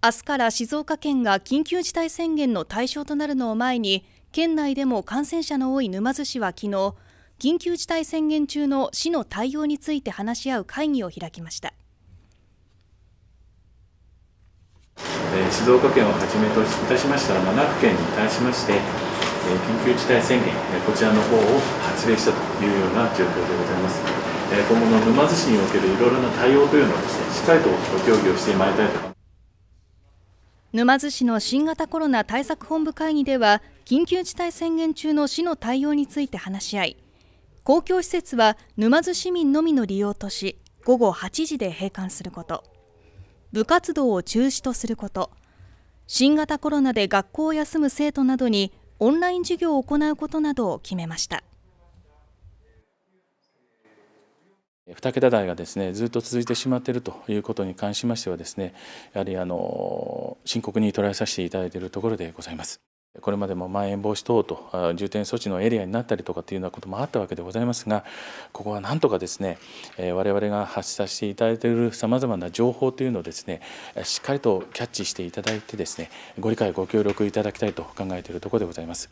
明日から静岡県が緊急事態宣言の対象となるのを前に県内でも感染者の多い沼津市は昨日緊急事態宣言中の市の対応について話し合う会議を開きました静岡県をはじめといたしました7府県に対しまして緊急事態宣言こちらの方を発令したというような状況でございます今後の沼津市におけるいろいろな対応というのをですねしっかりとご協議をしてまいりたいと沼津市の新型コロナ対策本部会議では緊急事態宣言中の市の対応について話し合い公共施設は沼津市民のみの利用とし午後8時で閉館すること部活動を中止とすること新型コロナで学校を休む生徒などにオンライン授業を行うことなどを決めました2桁台がですねずっと続いてしまっているということに関しましてはですねやはりあの深刻に捉えさせていただいているところでございます。これまでもまん延防止等と重点措置のエリアになったりとかっていうようなこともあったわけでございますがここはなんとかですね我々が発させていただいているさまざまな情報というのをですねしっかりとキャッチしていただいてですねご理解ご協力いただきたいと考えているところでございます。